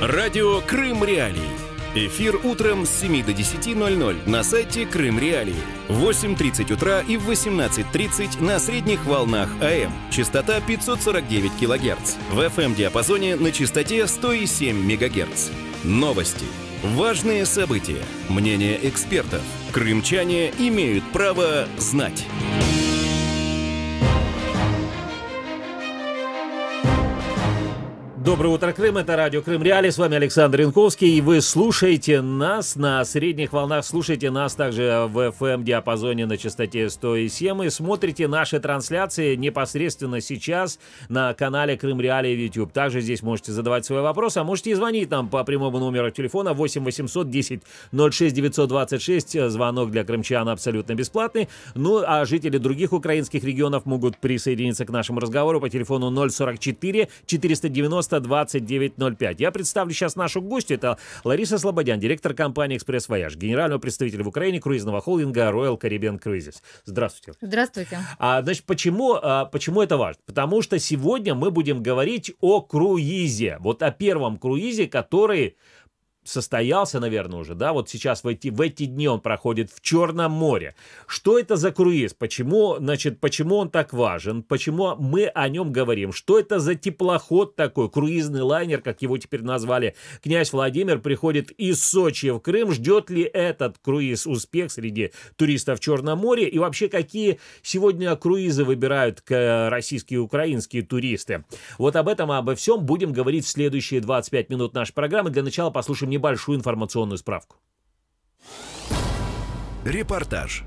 Радио «Крым Реалии». Эфир утром с 7 до 10.00 на сайте «Крым Реалии». 8.30 утра и в 18.30 на средних волнах АМ. Частота 549 кГц. В FM-диапазоне на частоте 107 МГц. Новости. Важные события. Мнение экспертов. Крымчане имеют право знать. Доброе утро, Крым. Это радио Крым Реали. С вами Александр Янковский. И вы слушаете нас на средних волнах. Слушайте нас также в FM-диапазоне эм на частоте 107. И смотрите наши трансляции непосредственно сейчас на канале Крым Реали в YouTube. Также здесь можете задавать свои вопросы, а можете и звонить нам по прямому номеру телефона 8 800 10 06 926. Звонок для крымчан абсолютно бесплатный. Ну, а жители других украинских регионов могут присоединиться к нашему разговору по телефону 044 490 2905. Я представлю сейчас нашу гостью. Это Лариса Слободян, директор компании «Экспресс Вояж», генерального представителя в Украине круизного холдинга Royal Caribbean Cruises. Здравствуйте. Здравствуйте. А, значит, почему, а, почему это важно? Потому что сегодня мы будем говорить о круизе. Вот о первом круизе, который состоялся, наверное, уже, да, вот сейчас в эти, в эти дни он проходит в Черном море. Что это за круиз? Почему, значит, почему он так важен? Почему мы о нем говорим? Что это за теплоход такой, круизный лайнер, как его теперь назвали? Князь Владимир приходит из Сочи в Крым. Ждет ли этот круиз успех среди туристов в Черном море? И вообще, какие сегодня круизы выбирают российские и украинские туристы? Вот об этом и обо всем будем говорить в следующие 25 минут нашей программы. Для начала послушаем не небольшую информационную справку. Репортаж.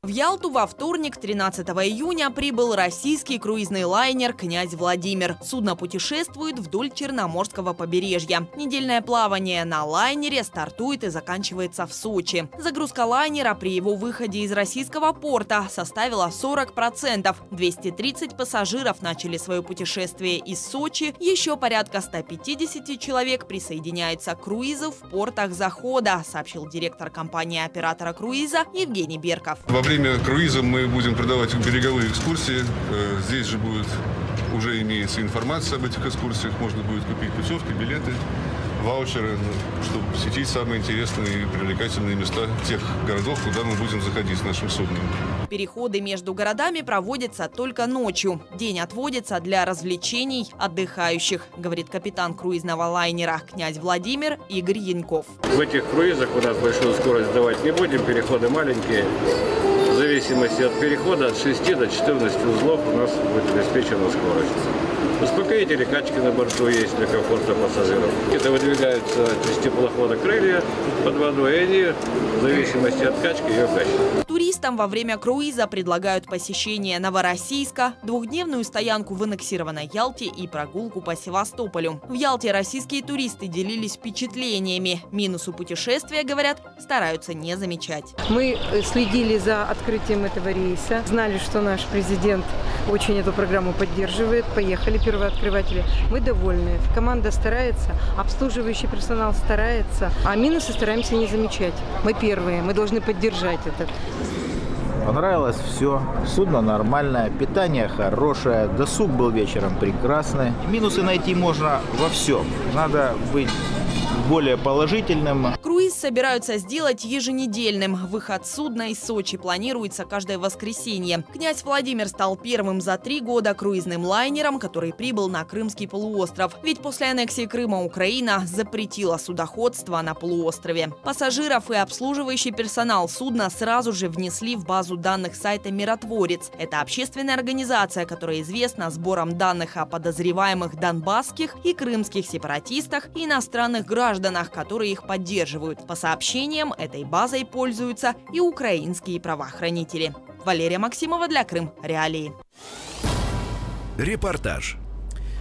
В Ялту во вторник, 13 июня, прибыл российский круизный лайнер «Князь Владимир». Судно путешествует вдоль Черноморского побережья. Недельное плавание на лайнере стартует и заканчивается в Сочи. Загрузка лайнера при его выходе из российского порта составила 40%. 230 пассажиров начали свое путешествие из Сочи. Еще порядка 150 человек присоединяются к круизу в портах захода, сообщил директор компании-оператора круиза Евгений Берков время круиза мы будем продавать береговые экскурсии. Э, здесь же будет уже имеется информация об этих экскурсиях. Можно будет купить путевки, билеты, ваучеры, ну, чтобы посетить самые интересные и привлекательные места тех городов, куда мы будем заходить с нашим судном. Переходы между городами проводятся только ночью. День отводится для развлечений отдыхающих, говорит капитан круизного лайнера князь Владимир Игорь Яньков. В этих круизах у нас большую скорость давать не будем, переходы маленькие зависимости от перехода от 6 до 14 узлов у нас будет обеспечена скорость. Успокоители, качки на борту есть для комфорта пассажиров. Это выдвигаются через теплохода крылья под водой, и они в зависимости от качки ее качают. Туристам во время круиза предлагают посещение Новороссийска, двухдневную стоянку в аннексированной Ялте и прогулку по Севастополю. В Ялте российские туристы делились впечатлениями. Минусу путешествия, говорят, стараются не замечать. Мы следили за открытием этого рейса, знали, что наш президент очень эту программу поддерживает. Поехали первооткрыватели. Мы довольны. Команда старается, обслуживающий персонал старается, а минусы стараемся не замечать. Мы первые, мы должны поддержать этот Понравилось все. Судно нормальное, питание хорошее, досуг был вечером прекрасный. Минусы найти можно во всем. Надо быть более положительным. Рейс собираются сделать еженедельным. Выход судна из Сочи планируется каждое воскресенье. Князь Владимир стал первым за три года круизным лайнером, который прибыл на Крымский полуостров. Ведь после аннексии Крыма Украина запретила судоходство на полуострове. Пассажиров и обслуживающий персонал судна сразу же внесли в базу данных сайта «Миротворец». Это общественная организация, которая известна сбором данных о подозреваемых донбасских и крымских сепаратистах и иностранных гражданах, которые их поддерживают. По сообщениям, этой базой пользуются и украинские правоохранители. Валерия Максимова для Крым Реалии. Репортаж.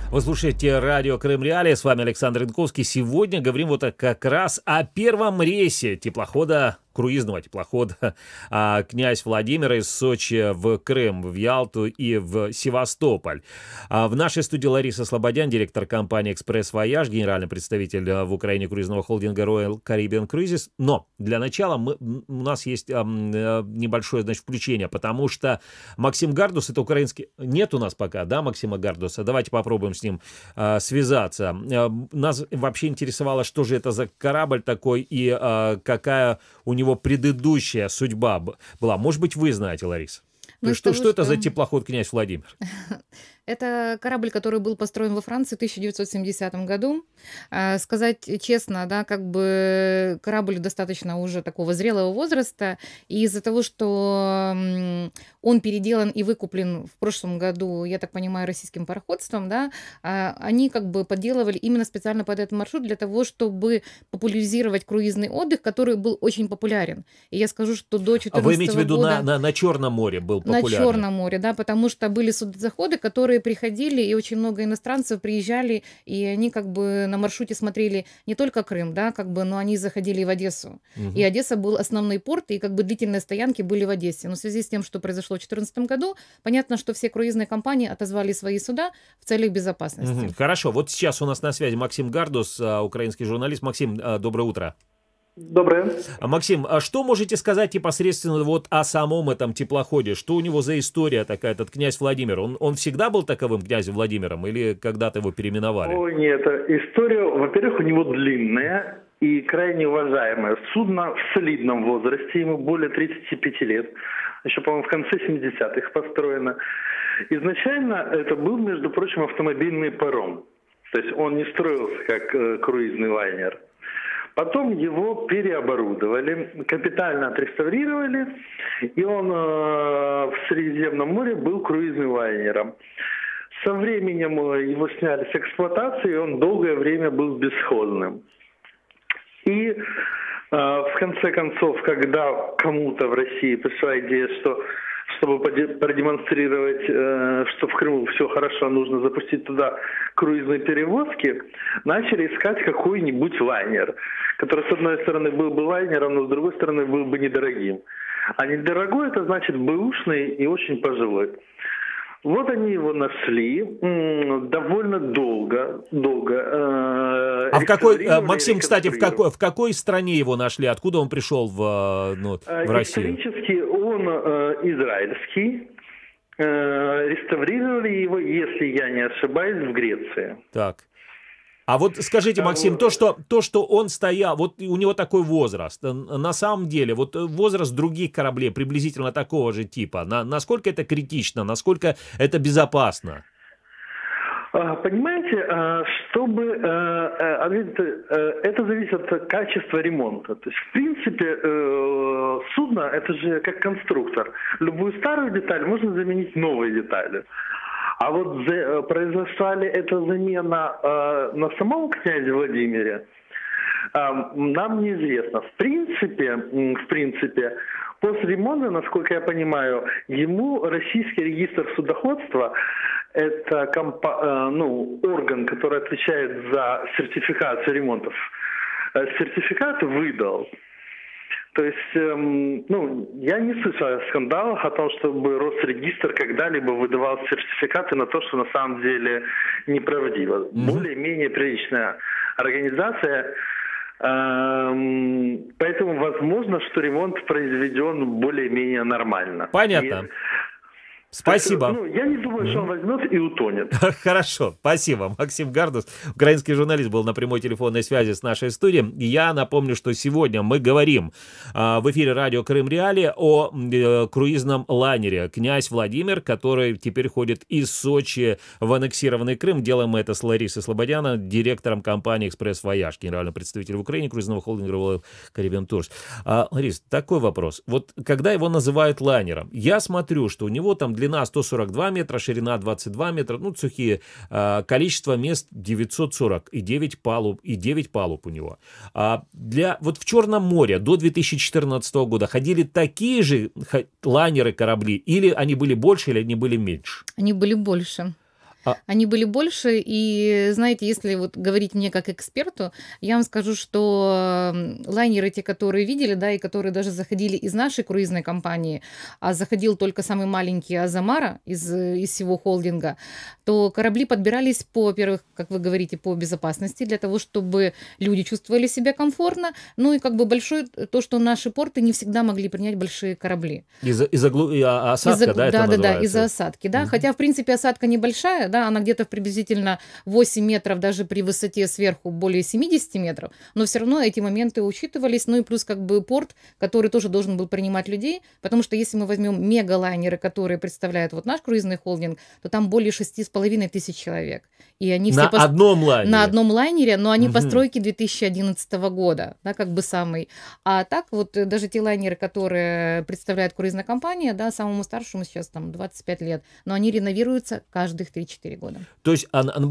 Вы слушаете радио Крым Реалия, с вами Александр Инковский. Сегодня говорим вот как раз о первом рейсе теплохода круизного теплохода а, «Князь Владимир» из Сочи в Крым, в Ялту и в Севастополь. А в нашей студии Лариса Слободян, директор компании «Экспресс Вояж», генеральный представитель а, в Украине круизного холдинга Royal Caribbean Cruises. Но для начала мы, у нас есть а, небольшое значит, включение, потому что Максим Гардус, это украинский... Нет у нас пока, да, Максима Гардуса? Давайте попробуем с ним а, связаться. А, нас вообще интересовало, что же это за корабль такой и а, какая у него его предыдущая судьба была. Может быть, вы знаете, Лариса? Ну, что, что, что это за теплоход князь Владимир? Это корабль, который был построен во Франции в 1970 году. А, сказать честно, да, как бы корабль достаточно уже такого зрелого возраста, и из-за того, что он переделан и выкуплен в прошлом году, я так понимаю, российским пароходством, да, а, они как бы подделывали именно специально под этот маршрут для того, чтобы популяризировать круизный отдых, который был очень популярен. И я скажу, что до 14 -го а вы имеете в виду года... на, на, на Черном море был популярен? На Черном море, да, потому что были судозаходы, которые которые приходили, и очень много иностранцев приезжали, и они как бы на маршруте смотрели не только Крым, да, как бы, но они заходили в Одессу. Угу. И Одесса был основной порт, и как бы длительные стоянки были в Одессе. Но в связи с тем, что произошло в 2014 году, понятно, что все круизные компании отозвали свои суда в целях безопасности. Угу. Хорошо, вот сейчас у нас на связи Максим Гардус, а, украинский журналист. Максим, а, доброе утро. Доброе. Максим, а что можете сказать непосредственно вот о самом этом теплоходе? Что у него за история такая, этот князь Владимир? Он, он всегда был таковым князем Владимиром или когда-то его переименовали? О, нет, э, история, во-первых, у него длинная и крайне уважаемая. судно в солидном возрасте, ему более 35 лет, еще, по-моему, в конце 70-х построено. Изначально это был, между прочим, автомобильный паром. То есть он не строился как э, круизный лайнер. Потом его переоборудовали, капитально отреставрировали, и он э, в Средиземном море был круизным лайнером. Со временем э, его сняли с эксплуатации, и он долгое время был бесхозным. И э, в конце концов, когда кому-то в России пришла идея, что чтобы продемонстрировать, э, что в Крыму все хорошо, нужно запустить туда круизные перевозки, начали искать какой-нибудь лайнер, который, с одной стороны, был бы лайнером, но с другой стороны, был бы недорогим. А недорогой – это значит бэушный и очень пожилой. Вот они его нашли довольно долго, долго. Э, а в какой, э, Максим, кстати, в какой, в какой стране его нашли? Откуда он пришел в, ну, а, в Россию? Исторически э, израильский. Э, реставрировали его, если я не ошибаюсь, в Греции. Так. А вот скажите, э, Максим, то что, то, что он стоял, вот у него такой возраст, э, на самом деле, вот э, возраст других кораблей приблизительно такого же типа, на, насколько это критично, насколько это безопасно? А, понимаете, а, чтобы э, э, э, это зависит от качества ремонта. То есть, в принципе, судно это же как конструктор. Любую старую деталь можно заменить новой деталью. А вот произошла ли эта замена на самом князе Владимире, нам неизвестно. В принципе, в принципе, после ремонта, насколько я понимаю, ему российский регистр судоходства это компа- э, ну, орган, который отвечает за сертификацию ремонтов, э, сертификат выдал. То есть, эм, ну, я не слышал о скандалах о том, чтобы Росрегистр когда-либо выдавал сертификаты на то, что на самом деле неправдиво. Mm-hmm. Более-менее приличная организация. Эм, поэтому возможно, что ремонт произведен более-менее нормально. Понятно. И Спасибо. ну, я не думаю, что он возьмет и утонет. Хорошо, спасибо. Максим Гардус, украинский журналист, был на прямой телефонной связи с нашей студией. Я напомню, что сегодня мы говорим а, в эфире радио Крым Реали о э, круизном лайнере «Князь Владимир», который теперь ходит из Сочи в аннексированный Крым. Делаем мы это с Ларисой Слободяна, директором компании «Экспресс Вояж», генеральным представителем в Украине круизного холдинга «Карибин Турс». А, Ларис, такой вопрос. Вот когда его называют лайнером, я смотрю, что у него там длина 142 метра, ширина 22 метра, ну, сухие. А, количество мест 940 и 9 палуб, и 9 палуб у него. А, для, вот в Черном море до 2014 года ходили такие же лайнеры, корабли, или они были больше, или они были меньше? Они были больше. А... Они были больше, и, знаете, если вот говорить мне как эксперту, я вам скажу, что лайнеры те, которые видели, да, и которые даже заходили из нашей круизной компании, а заходил только самый маленький Азамара из, э, из всего холдинга, то корабли подбирались по, во-первых, как вы говорите, по безопасности, для того, чтобы люди чувствовали себя комфортно, ну и как бы большой то, что наши порты не всегда могли принять большие корабли. Из-за из а, осадка, из да, да, да, да, из-за осадки, да, угу. хотя, в принципе, осадка небольшая, да, да, она где-то приблизительно 8 метров, даже при высоте сверху более 70 метров, но все равно эти моменты учитывались, ну и плюс как бы порт, который тоже должен был принимать людей, потому что если мы возьмем мегалайнеры, которые представляют вот наш круизный холдинг, то там более 6,5 тысяч человек. И они все на пос... одном лайнере? На одном лайнере, но они угу. постройки 2011 года, да, как бы самый. А так вот э, даже те лайнеры, которые представляют круизная компания, да, самому старшему сейчас там 25 лет, но они реновируются каждых 3-4 3-4 года. То есть а, а,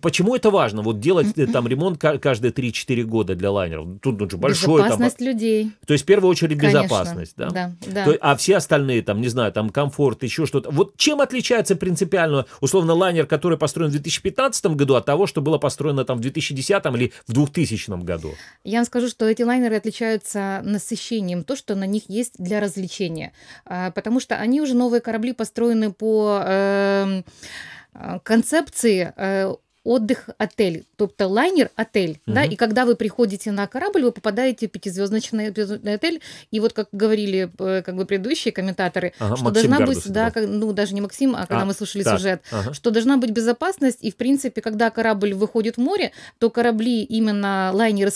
почему это важно? Вот делать э, там ремонт каждые 3-4 года для лайнеров. Тут ну, большой... Безопасность там, людей. То есть в первую очередь Конечно, безопасность. Да? Да, да. То, а все остальные там, не знаю, там комфорт, еще что-то. Вот чем отличается принципиально, условно, лайнер, который построен в 2015 году от того, что было построено там в 2010 или в 2000 году? Я вам скажу, что эти лайнеры отличаются насыщением, то, что на них есть для развлечения. А, потому что они уже новые корабли построены по... Э, Э, концепции э, отдых-отель, тобто лайнер-отель, угу. да, и когда вы приходите на корабль, вы попадаете в пятизвездочный отель, и вот как говорили э, как бы предыдущие комментаторы, ага, что Максим должна Гардус, быть, да, как, ну даже не Максим, а когда а, мы слушали да, сюжет, ага. что должна быть безопасность, и в принципе, когда корабль выходит в море, то корабли именно лайнер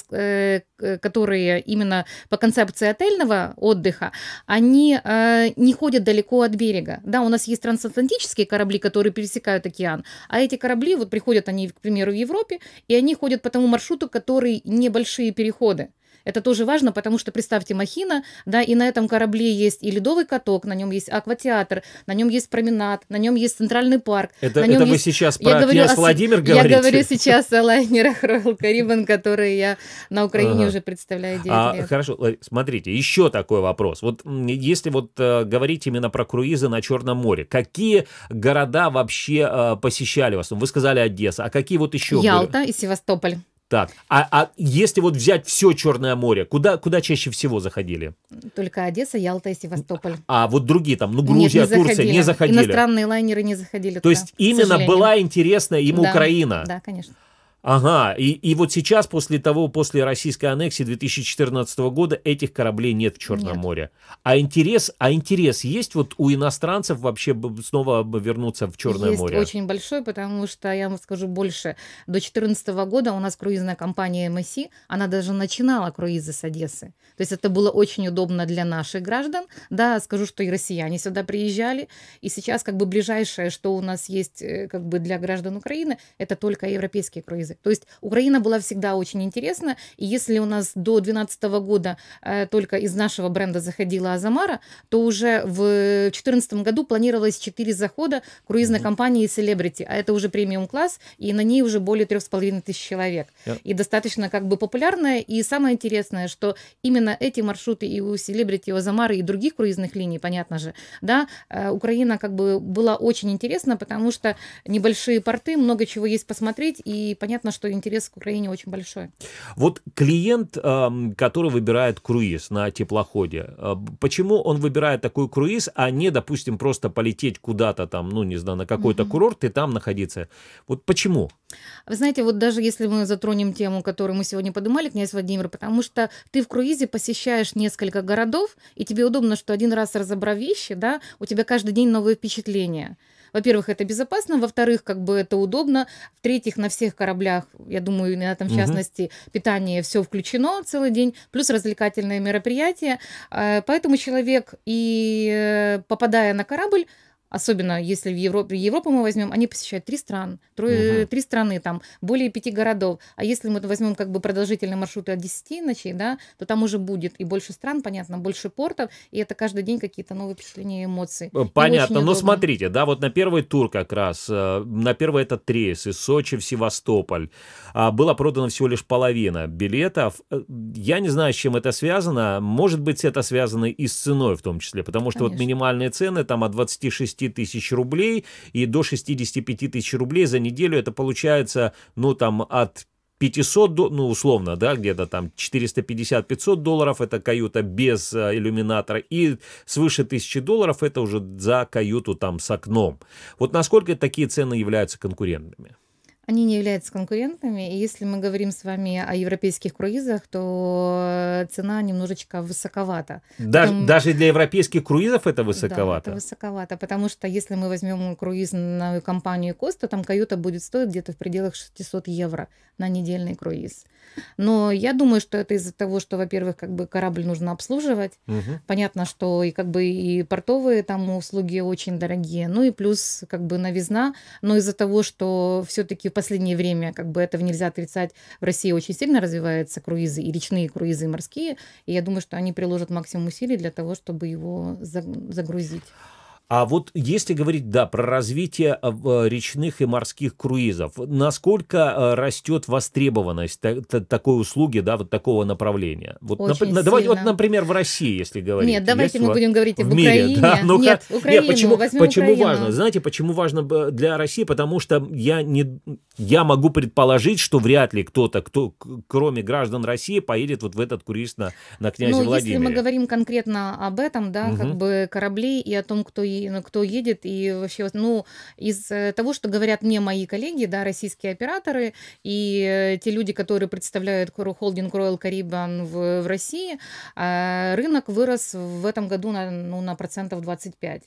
Э, которые именно по концепции отельного отдыха, они э, не ходят далеко от берега. Да, у нас есть трансатлантические корабли, которые пересекают океан, а эти корабли, вот приходят они, к примеру, в Европе, и они ходят по тому маршруту, который небольшие переходы. Это тоже важно, потому что представьте махина, да, и на этом корабле есть и ледовый каток, на нем есть акватеатр, на нем есть променад, на нем есть центральный парк. Это, на нем это есть... вы сейчас про я говорю о... Владимир говорите? Я говорю сейчас о лайнерах Royal Caribbean, которые я на Украине ага. уже представляю 9 а, лет. Хорошо, смотрите, еще такой вопрос. Вот если вот э, говорить именно про круизы на Черном море, какие города вообще э, посещали вас? Вы сказали Одесса, а какие вот еще? Ялта были? и Севастополь. Так, а, а если вот взять все Черное море, куда, куда чаще всего заходили? Только Одесса, Ялта и Севастополь. А вот другие там, ну Грузия, Нет, не Турция заходили. не заходили. Иностранные лайнеры не заходили. То туда, есть именно была интересна им да, Украина. Да, конечно. Ага, и, и вот сейчас, после того, после российской аннексии 2014 года, этих кораблей нет в Черном нет. море. А интерес, а интерес есть вот у иностранцев вообще снова вернуться в Черное есть море? очень большой, потому что, я вам скажу больше, до 2014 года у нас круизная компания MSC, она даже начинала круизы с Одессы. То есть это было очень удобно для наших граждан. Да, скажу, что и россияне сюда приезжали. И сейчас как бы ближайшее, что у нас есть э, как бы для граждан Украины, это только европейские круизы. Союзе. То есть Украина была всегда очень интересна, и если у нас до 2012 года э, только из нашего бренда заходила Азамара, то уже в 2014 году планировалось 4 захода круизной mm-hmm. компании Celebrity, а это уже премиум-класс, и на ней уже более 3,5 тысяч человек. Yeah. И достаточно как бы популярная, и самое интересное, что именно эти маршруты и у Celebrity, и у Азамары, и других круизных линий, понятно же, да, э, Украина как бы была очень интересна, потому что небольшие порты, много чего есть посмотреть, и понятно, понятно, что интерес к Украине очень большой. Вот клиент, эм, который выбирает круиз на теплоходе, э, почему он выбирает такой круиз, а не, допустим, просто полететь куда-то там, ну, не знаю, на какой-то угу. курорт и там находиться? Вот почему? Вы знаете, вот даже если мы затронем тему, которую мы сегодня поднимали, князь Владимир, потому что ты в круизе посещаешь несколько городов, и тебе удобно, что один раз разобрав вещи, да, у тебя каждый день новые впечатления во-первых, это безопасно, во-вторых, как бы это удобно, в-третьих, на всех кораблях, я думаю, на этом в угу. частности, питание все включено целый день, плюс развлекательные мероприятия. Э, поэтому человек и э, попадая на корабль, Особенно если в Европе, Европу мы возьмем, они посещают три страны, трое, угу. три страны, там более пяти городов. А если мы возьмем как бы продолжительные маршруты от 10 ночей, да, то там уже будет и больше стран, понятно, больше портов, и это каждый день какие-то новые впечатления и эмоции. Понятно, и ну, но смотрите, да, вот на первый тур как раз, э, на первый этот рейс из Сочи в Севастополь, а, было продано всего лишь половина билетов. Э, я не знаю, с чем это связано, может быть, это связано и с ценой в том числе, потому что Конечно. вот минимальные цены там от 26 30 тысяч рублей и до 65 тысяч рублей за неделю. Это получается, ну, там, от 500, ну, условно, да, где-то там 450-500 долларов, это каюта без э, иллюминатора, и свыше 1000 долларов это уже за каюту там с окном. Вот насколько такие цены являются конкурентными? Они не являются конкурентами. И если мы говорим с вами о европейских круизах, то э, цена немножечко высоковата. Даже, Потом... даже для европейских круизов это высоковато? Да, это высоковато, потому что если мы возьмем круизную компанию Кост, то там каюта будет стоить где-то в пределах 600 евро на недельный круиз. Но я думаю, что это из-за того, что, во-первых, как бы корабль нужно обслуживать. Угу. Понятно, что и как бы и портовые там услуги очень дорогие. Ну и плюс как бы новизна. Но из-за того, что все-таки последнее время, как бы этого нельзя отрицать, в России очень сильно развиваются круизы, и речные круизы, и морские. И я думаю, что они приложат максимум усилий для того, чтобы его загрузить. А вот если говорить, да, про развитие э, э, речных и морских круизов, насколько э, растет востребованность такой услуги, да, вот такого направления? Вот, Очень нап- давайте, вот, например, в России, если говорить. Нет, давайте мы будем говорить в об мире, Украине. Да? Ну, нет, Украину, нет, почему, возьмем почему Украину. важно? Знаете, почему важно для России? Потому что я не, я могу предположить, что вряд ли кто-то, кто кроме граждан России, поедет вот в этот круиз на, на князя ну, Владимира. если мы говорим конкретно об этом, да, угу. как бы кораблей и о том, кто и ну, кто едет, и вообще, ну, из э, того, что говорят мне мои коллеги, да, российские операторы, и э, те люди, которые представляют холдинг Royal Caribbean в, в России, э, рынок вырос в этом году на, ну, на процентов 25.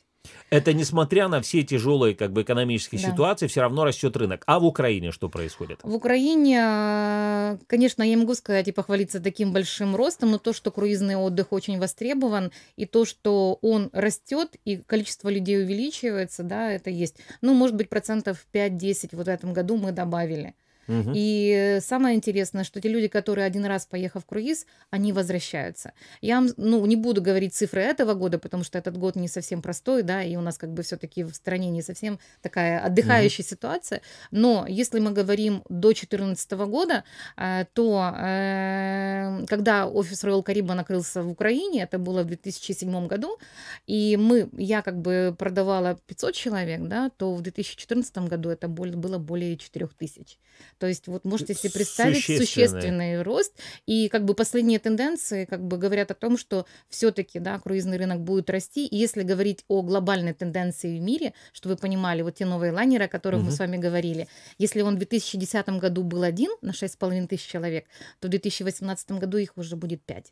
Это несмотря на все тяжелые как бы, экономические да. ситуации, все равно растет рынок. А в Украине что происходит? В Украине, а, конечно, я не могу сказать и похвалиться таким большим ростом, но то, что круизный отдых очень востребован, и то, что он растет, и количество людей увеличивается, да, это есть. Ну, может быть, процентов 5-10 вот в этом году мы добавили. Угу. И самое интересное, что те люди, которые один раз поехав в круиз, они возвращаются. Я вам, ну, не буду говорить цифры этого года, потому что этот год не совсем простой, да, и у нас как бы все-таки в стране не совсем такая отдыхающая угу. ситуация. Но если мы говорим до 2014 года, э, то э, когда офис Royal Caribbean накрылся в Украине, это было в 2007 году, и мы, я как бы продавала 500 человек, да, то в 2014 году это было более 4000. То есть вот можете себе представить существенный, рост. И как бы последние тенденции как бы говорят о том, что все-таки да, круизный рынок будет расти. И если говорить о глобальной тенденции в мире, что вы понимали, вот те новые лайнеры, о которых угу. мы с вами говорили, если он в 2010 году был один на 6,5 тысяч человек, то в 2018 году их уже будет 5.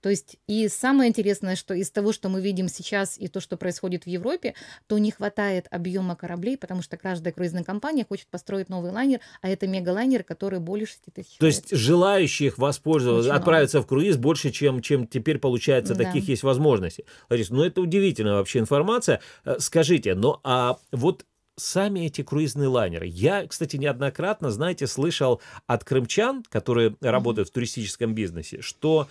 То есть и самое интересное, что из того, что мы видим сейчас и то, что происходит в Европе, то не хватает объема кораблей, потому что каждая круизная компания хочет построить новый лайнер, а это мегалайнер, который более 6 тысяч. То есть желающих воспользоваться, Очень отправиться много. в круиз больше, чем, чем теперь получается, да. таких есть возможности. Лариса, ну это удивительная вообще информация. Э, скажите, ну а вот сами эти круизные лайнеры. Я, кстати, неоднократно, знаете, слышал от крымчан, которые работают в туристическом бизнесе, что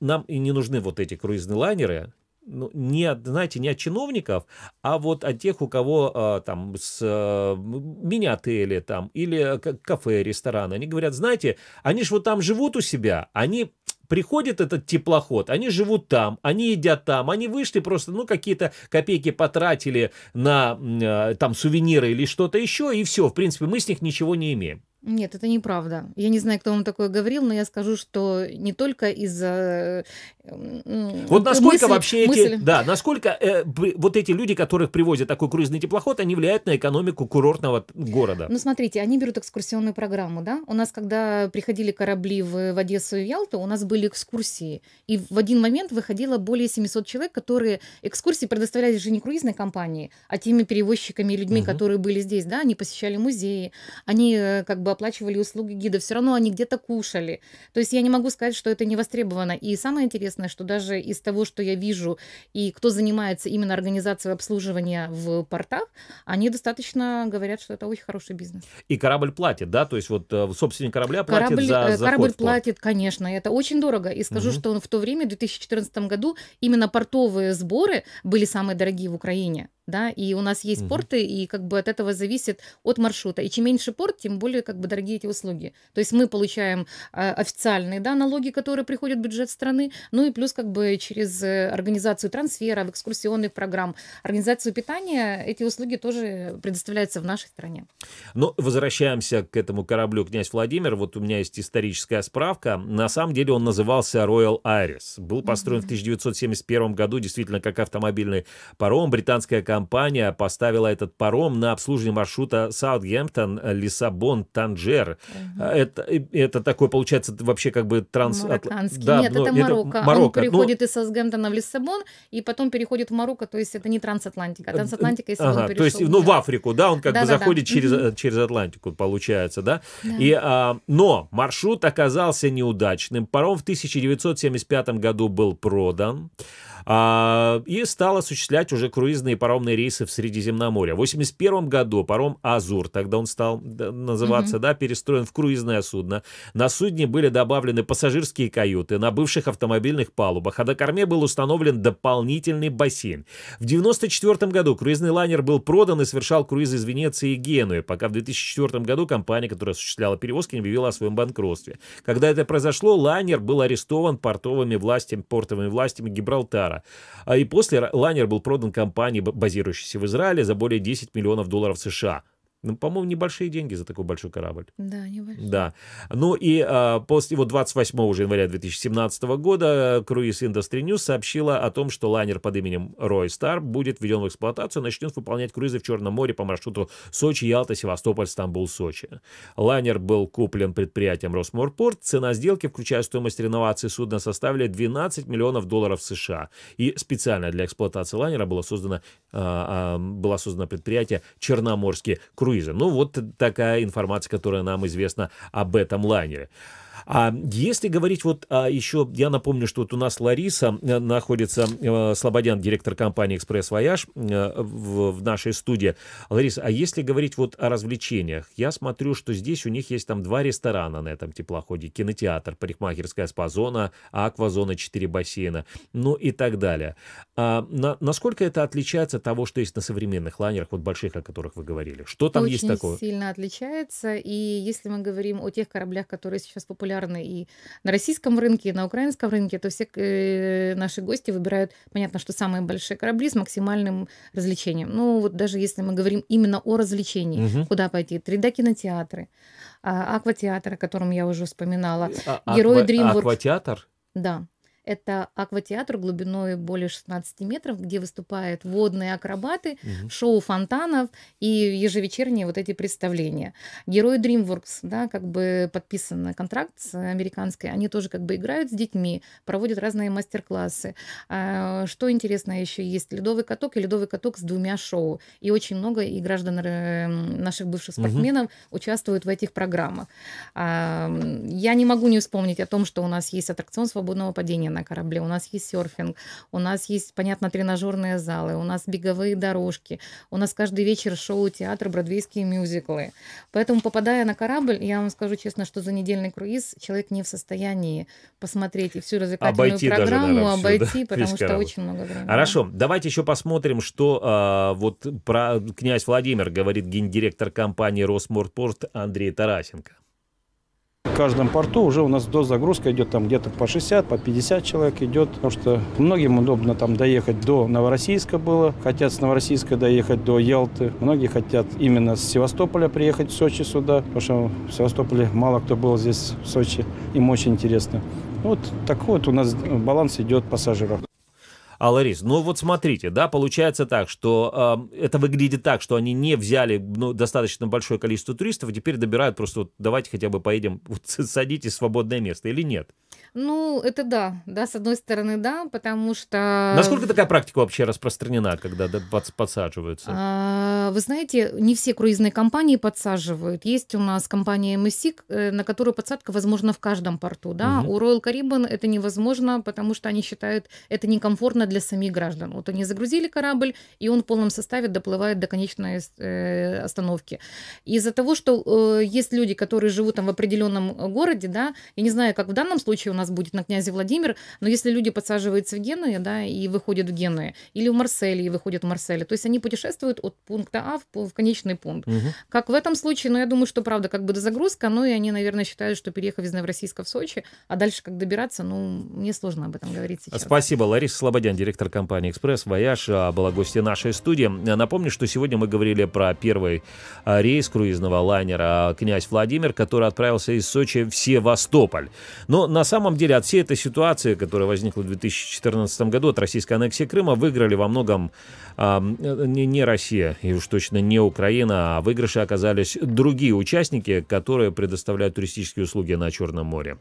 нам и не нужны вот эти круизные лайнеры, ну, не от, знаете, не от чиновников, а вот от тех, у кого а, там с а, э, мини-отели там или кафе, рестораны. Они говорят, знаете, они же вот там живут у себя, они приходит этот теплоход, они живут там, они едят там, они вышли просто, ну, какие-то копейки потратили на э, там сувениры или что-то еще, и все, в принципе, мы с них ничего не имеем. Нет, это неправда. Я не знаю, кто вам такое говорил, но я скажу, что не только из-за... Эм, вот насколько мысли, вообще мысли... эти... Да, насколько э, вот эти люди, которых привозят такой круизный теплоход, они влияют на экономику курортного города? Ну, смотрите, они берут экскурсионную программу, да? У нас, когда приходили корабли в, в Одессу и Ялту, у нас были экскурсии. И в один момент выходило более 700 человек, которые экскурсии предоставляли же не круизной компании, а теми перевозчиками и людьми, угу. которые были здесь, да? Они посещали музеи, они э, как бы оплачивали услуги гида, все равно они где-то кушали. То есть я не могу сказать, что это не востребовано. И самое интересное, что даже из того, что я вижу, и кто занимается именно организацией обслуживания в портах, они достаточно говорят, что это очень хороший бизнес. И корабль платит, да? То есть вот э, собственник корабля платит корабль, за, э, за Корабль платит, конечно, это очень дорого. И скажу, угу. что в то время, в 2014 году, именно портовые сборы были самые дорогие в Украине да, и у нас есть угу. порты, и как бы от этого зависит от маршрута. И чем меньше порт, тем более как бы дорогие эти услуги. То есть мы получаем э, официальные, да, налоги, которые приходят в бюджет страны, ну и плюс как бы через э, организацию трансферов, экскурсионных программ, организацию питания, эти услуги тоже предоставляются в нашей стране. Но ну, возвращаемся к этому кораблю «Князь Владимир». Вот у меня есть историческая справка. На самом деле он назывался Royal Iris. Был построен угу. в 1971 году, действительно, как автомобильный паром. Британская Компания поставила этот паром на обслуживание маршрута Саутгемптон, э, Лиссабон, Танжер. Угу. Э, это, это такой, получается, вообще как бы транс... Марокканский. Да, Нет, но, ну, это Марокко. Это Марокко. Он ну, переходит ну... из Саутгемптона в Лиссабон и потом переходит в Марокко, то есть это не трансатлантика. А трансатлантика, если ага, он То есть, ну, в Африку, да, он как бы заходит да. Через, угу. через Атлантику, получается, да? да. И, а, но маршрут оказался неудачным. Паром в 1975 году был продан а, и стал осуществлять уже круизные паромные рейсы в Средиземноморье. В 81 году паром «Азур», тогда он стал называться, mm-hmm. да, перестроен в круизное судно. На судне были добавлены пассажирские каюты на бывших автомобильных палубах, а на корме был установлен дополнительный бассейн. В 94 году круизный лайнер был продан и совершал круизы из Венеции и Генуи, пока в 2004 году компания, которая осуществляла перевозки, не объявила о своем банкротстве. Когда это произошло, лайнер был арестован портовыми властями, портовыми властями Гибралтара Катара. А и после лайнер был продан компании, базирующейся в Израиле, за более 10 миллионов долларов США. Ну, по-моему, небольшие деньги за такой большой корабль. Да, небольшие. Да. Ну и а, после его 28 уже января 2017 года круиз Industry News сообщила о том, что лайнер под именем Roy Star будет введен в эксплуатацию и начнет выполнять круизы в Черном море по маршруту Сочи, Ялта, Севастополь, Стамбул, Сочи. Лайнер был куплен предприятием Росморпорт. Цена сделки, включая стоимость реновации судна, составила 12 миллионов долларов США. И специально для эксплуатации лайнера было создано, а, а, было создано предприятие Черноморский круиз круизом. Ну, вот такая информация, которая нам известна об этом лайнере. А если говорить вот а еще, я напомню, что вот у нас Лариса э, находится, э, Слободян, директор компании «Экспресс Вояж» э, в, в нашей студии. Лариса, а если говорить вот о развлечениях, я смотрю, что здесь у них есть там два ресторана на этом теплоходе, кинотеатр, парикмахерская спа-зона, аквазона, четыре бассейна, ну и так далее. А на, насколько это отличается от того, что есть на современных лайнерах, вот больших, о которых вы говорили? Что там Очень есть такое? Очень сильно отличается, и если мы говорим о тех кораблях, которые сейчас популярны, популярны и на российском рынке, и на украинском рынке, то все э, наши гости выбирают, понятно, что самые большие корабли с максимальным развлечением. Ну, вот даже если мы говорим именно о развлечении, угу. куда пойти? 3D-кинотеатры, а, акватеатр, о котором я уже вспоминала, а-, а Герои аква- Dreamworks. Акватеатр? Да. Это акватеатр глубиной более 16 метров, где выступают водные акробаты, угу. шоу фонтанов и ежевечерние вот эти представления. Герои DreamWorks, да, как бы подписан контракт с американской, они тоже как бы играют с детьми, проводят разные мастер-классы. А, что интересно еще есть? Ледовый каток и ледовый каток с двумя шоу. И очень много и граждан эм, наших бывших спортсменов угу. участвуют в этих программах. Я не могу не вспомнить о том, что у нас есть аттракцион свободного падения на на корабле, у нас есть серфинг, у нас есть, понятно, тренажерные залы, у нас беговые дорожки, у нас каждый вечер шоу, театр, бродвейские мюзиклы. Поэтому, попадая на корабль, я вам скажу честно, что за недельный круиз человек не в состоянии посмотреть и всю развлекательную обойти программу, даже, наверное, обойти, потому что корабль. очень много времени. Хорошо, давайте еще посмотрим, что э, вот про князь Владимир говорит гендиректор компании «Росмортпорт» Андрей Тарасенко. В каждом порту уже у нас до загрузка идет там где-то по 60, по 50 человек идет, потому что многим удобно там доехать до Новороссийска было, хотят с Новороссийска доехать до Ялты, многие хотят именно с Севастополя приехать в Сочи сюда, потому что в Севастополе мало кто был здесь в Сочи, им очень интересно. Вот такой вот у нас баланс идет пассажиров. А, Ларис, ну вот смотрите, да, получается так, что э, это выглядит так, что они не взяли ну, достаточно большое количество туристов, и теперь добирают просто вот давайте хотя бы поедем, вот, садитесь в свободное место или нет? Ну, это да, да, с одной стороны, да, потому что... Насколько такая практика вообще распространена, когда подсаживаются? А, вы знаете, не все круизные компании подсаживают. Есть у нас компания MSC, э, на которую подсадка возможна в каждом порту, да. Угу. У Royal Caribbean это невозможно, потому что они считают это некомфортно для самих граждан. Вот они загрузили корабль, и он в полном составе доплывает до конечной э, остановки. Из-за того, что э, есть люди, которые живут там в определенном городе, да, я не знаю, как в данном случае у нас будет на князе Владимир, но если люди подсаживаются в Генуе, да, и выходят в Генуе, или в Марселе, и выходят в Марселе, то есть они путешествуют от пункта А в, в конечный пункт. Угу. Как в этом случае, но ну, я думаю, что правда, как бы дозагрузка, но ну, и они, наверное, считают, что переехав из Новороссийска в Сочи, а дальше как добираться, ну, мне сложно об этом говорить сейчас. Спасибо, Лариса Слободян, директор компании «Экспресс» Вояж а, была гостья нашей студии. Напомню, что сегодня мы говорили про первый а, рейс круизного лайнера а, «Князь Владимир», который отправился из Сочи в Севастополь. Но на самом деле от всей этой ситуации, которая возникла в 2014 году от российской аннексии Крыма, выиграли во многом э, не, не Россия и уж точно не Украина, а выигрыши оказались другие участники, которые предоставляют туристические услуги на Черном море.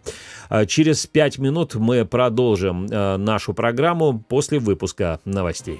Через пять минут мы продолжим э, нашу программу после после выпуска новостей.